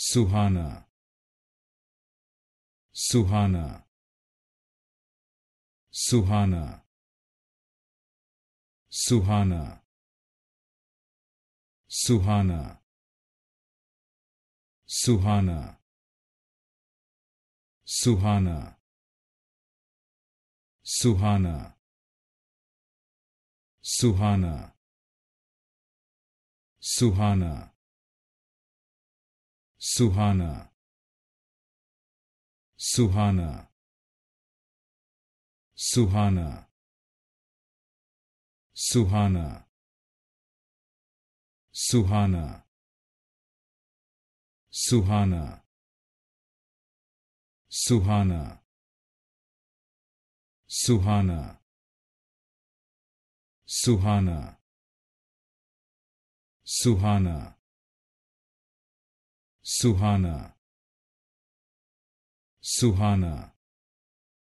Suhana Suhana Suhana Suhana Suhana Suhana Suhana Suhana Suhana Suhana Suhana Suhana Suhana Suhana Suhana Suhana Suhana Suhana Suhana Suhana Suhana Suhana